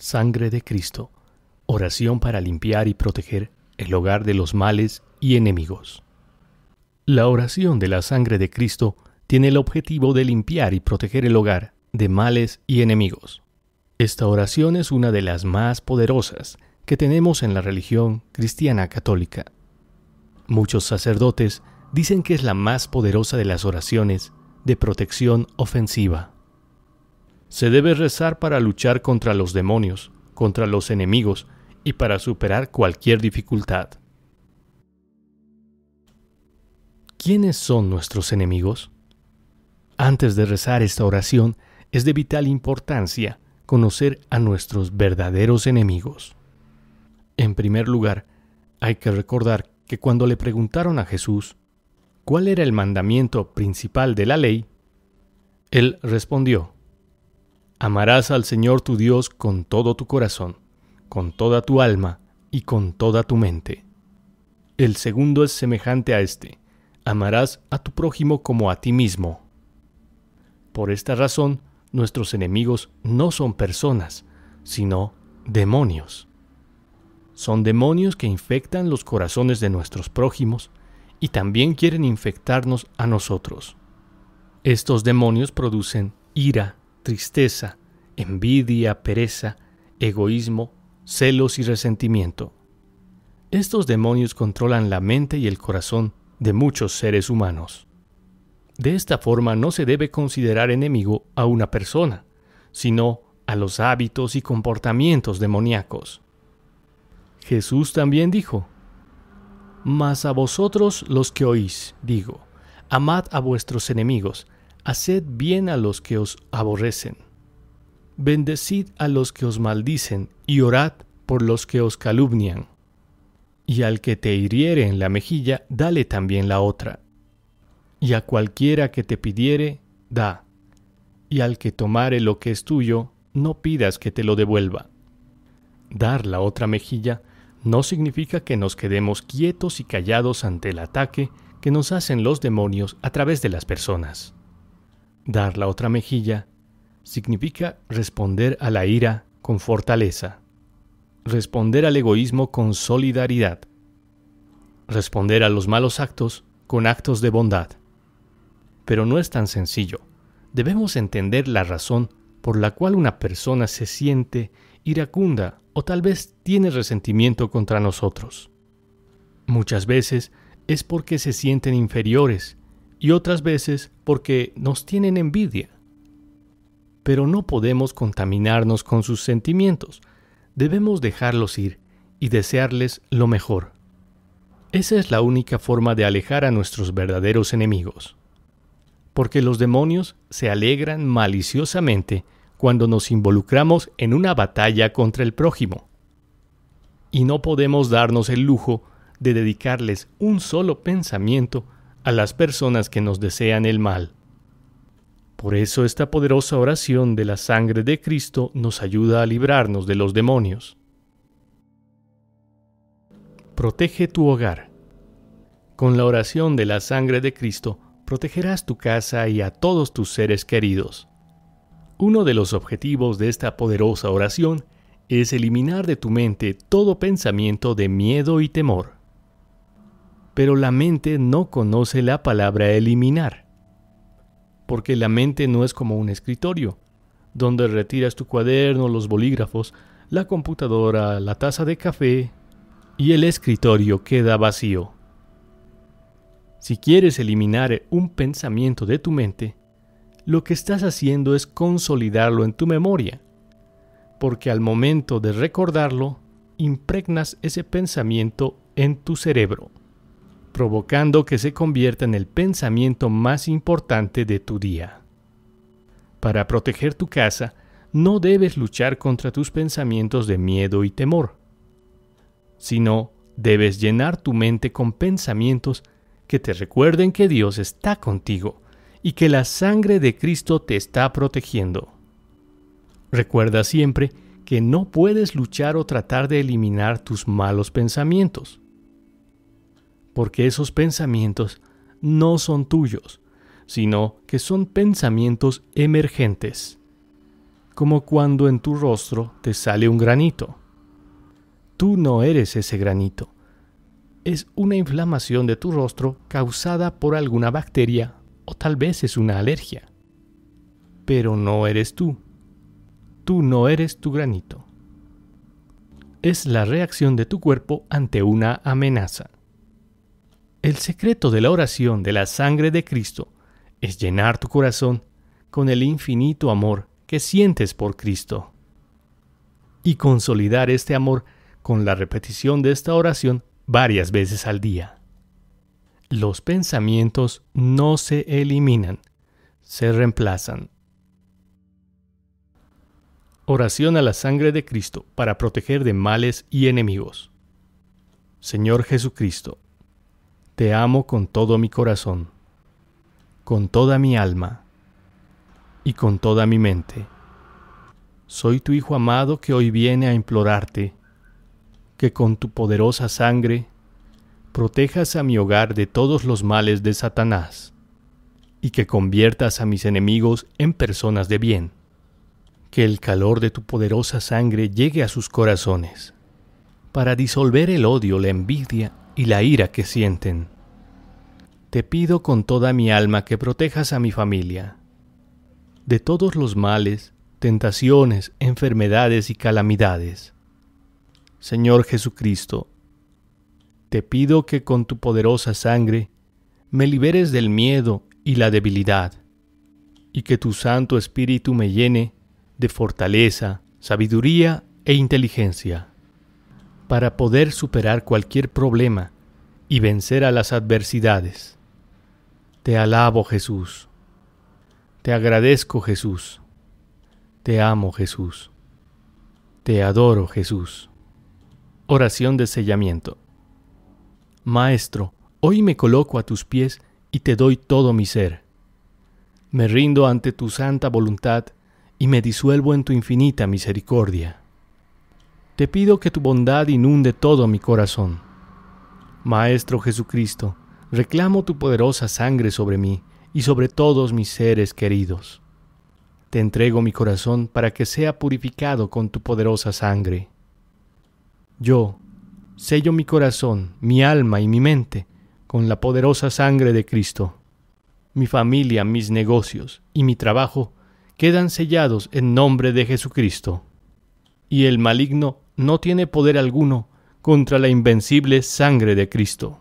Sangre de Cristo. Oración para limpiar y proteger el hogar de los males y enemigos. La oración de la sangre de Cristo tiene el objetivo de limpiar y proteger el hogar de males y enemigos. Esta oración es una de las más poderosas que tenemos en la religión cristiana católica. Muchos sacerdotes dicen que es la más poderosa de las oraciones de protección ofensiva. Se debe rezar para luchar contra los demonios, contra los enemigos y para superar cualquier dificultad. ¿Quiénes son nuestros enemigos? Antes de rezar esta oración, es de vital importancia conocer a nuestros verdaderos enemigos. En primer lugar, hay que recordar que cuando le preguntaron a Jesús cuál era el mandamiento principal de la ley, él respondió, Amarás al Señor tu Dios con todo tu corazón, con toda tu alma y con toda tu mente. El segundo es semejante a este. Amarás a tu prójimo como a ti mismo. Por esta razón, nuestros enemigos no son personas, sino demonios. Son demonios que infectan los corazones de nuestros prójimos y también quieren infectarnos a nosotros. Estos demonios producen ira, tristeza, envidia, pereza, egoísmo, celos y resentimiento. Estos demonios controlan la mente y el corazón de muchos seres humanos. De esta forma no se debe considerar enemigo a una persona, sino a los hábitos y comportamientos demoníacos. Jesús también dijo, Mas a vosotros los que oís, digo, amad a vuestros enemigos, Haced bien a los que os aborrecen. Bendecid a los que os maldicen y orad por los que os calumnian. Y al que te hiriere en la mejilla, dale también la otra. Y a cualquiera que te pidiere, da. Y al que tomare lo que es tuyo, no pidas que te lo devuelva. Dar la otra mejilla no significa que nos quedemos quietos y callados ante el ataque que nos hacen los demonios a través de las personas. Dar la otra mejilla significa responder a la ira con fortaleza, responder al egoísmo con solidaridad, responder a los malos actos con actos de bondad. Pero no es tan sencillo. Debemos entender la razón por la cual una persona se siente iracunda o tal vez tiene resentimiento contra nosotros. Muchas veces es porque se sienten inferiores y otras veces porque nos tienen envidia. Pero no podemos contaminarnos con sus sentimientos, debemos dejarlos ir y desearles lo mejor. Esa es la única forma de alejar a nuestros verdaderos enemigos. Porque los demonios se alegran maliciosamente cuando nos involucramos en una batalla contra el prójimo. Y no podemos darnos el lujo de dedicarles un solo pensamiento a las personas que nos desean el mal. Por eso esta poderosa oración de la sangre de Cristo nos ayuda a librarnos de los demonios. Protege tu hogar. Con la oración de la sangre de Cristo, protegerás tu casa y a todos tus seres queridos. Uno de los objetivos de esta poderosa oración es eliminar de tu mente todo pensamiento de miedo y temor pero la mente no conoce la palabra eliminar, porque la mente no es como un escritorio, donde retiras tu cuaderno, los bolígrafos, la computadora, la taza de café y el escritorio queda vacío. Si quieres eliminar un pensamiento de tu mente, lo que estás haciendo es consolidarlo en tu memoria, porque al momento de recordarlo, impregnas ese pensamiento en tu cerebro provocando que se convierta en el pensamiento más importante de tu día. Para proteger tu casa, no debes luchar contra tus pensamientos de miedo y temor, sino debes llenar tu mente con pensamientos que te recuerden que Dios está contigo y que la sangre de Cristo te está protegiendo. Recuerda siempre que no puedes luchar o tratar de eliminar tus malos pensamientos porque esos pensamientos no son tuyos, sino que son pensamientos emergentes, como cuando en tu rostro te sale un granito. Tú no eres ese granito, es una inflamación de tu rostro causada por alguna bacteria o tal vez es una alergia. Pero no eres tú. Tú no eres tu granito. Es la reacción de tu cuerpo ante una amenaza. El secreto de la oración de la sangre de Cristo es llenar tu corazón con el infinito amor que sientes por Cristo y consolidar este amor con la repetición de esta oración varias veces al día. Los pensamientos no se eliminan, se reemplazan. Oración a la sangre de Cristo para proteger de males y enemigos. Señor Jesucristo, te amo con todo mi corazón, con toda mi alma y con toda mi mente. Soy tu Hijo amado que hoy viene a implorarte que con tu poderosa sangre protejas a mi hogar de todos los males de Satanás y que conviertas a mis enemigos en personas de bien. Que el calor de tu poderosa sangre llegue a sus corazones, para disolver el odio, la envidia y la ira que sienten. Te pido con toda mi alma que protejas a mi familia de todos los males, tentaciones, enfermedades y calamidades. Señor Jesucristo, te pido que con tu poderosa sangre me liberes del miedo y la debilidad, y que tu Santo Espíritu me llene de fortaleza, sabiduría e inteligencia para poder superar cualquier problema y vencer a las adversidades. Te alabo Jesús. Te agradezco Jesús. Te amo Jesús. Te adoro Jesús. Oración de sellamiento. Maestro, hoy me coloco a tus pies y te doy todo mi ser. Me rindo ante tu santa voluntad y me disuelvo en tu infinita misericordia te pido que tu bondad inunde todo mi corazón. Maestro Jesucristo, reclamo tu poderosa sangre sobre mí y sobre todos mis seres queridos. Te entrego mi corazón para que sea purificado con tu poderosa sangre. Yo, sello mi corazón, mi alma y mi mente con la poderosa sangre de Cristo. Mi familia, mis negocios y mi trabajo quedan sellados en nombre de Jesucristo. Y el maligno no tiene poder alguno contra la invencible sangre de Cristo.